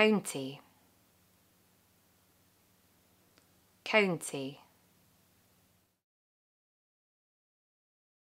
county county